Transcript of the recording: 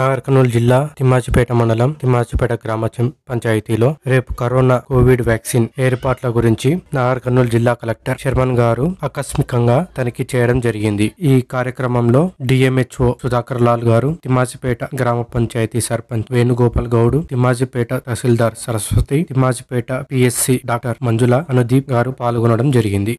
నాగర్కర్నూలు జిల్లా తిమ్మాచిపేట మండలం తిమ్మాచిపేట గ్రామ పంచాయతీలో రేపు కరోనా కోవిడ్ వ్యాక్సిన్ ఏర్పాట్ల గురించి నాగర్కర్నూలు జిల్లా కలెక్టర్ శర్మన్ గారు ఆకస్మికంగా తనిఖీ చేయడం జరిగింది ఈ కార్యక్రమంలో డిఎంహెచ్ఓ సుధాకర్ లాల్ గారు తిమ్మాచిపేట గ్రామ పంచాయతీ సర్పంచ్ వేణుగోపాల్ గౌడ్ తిమ్మాచిపేట తహసీల్దార్ సరస్వతి తిమ్మాచిపేట పిఎస్సి డాక్టర్ మంజుల అనుదీప్ గారు పాల్గొనడం జరిగింది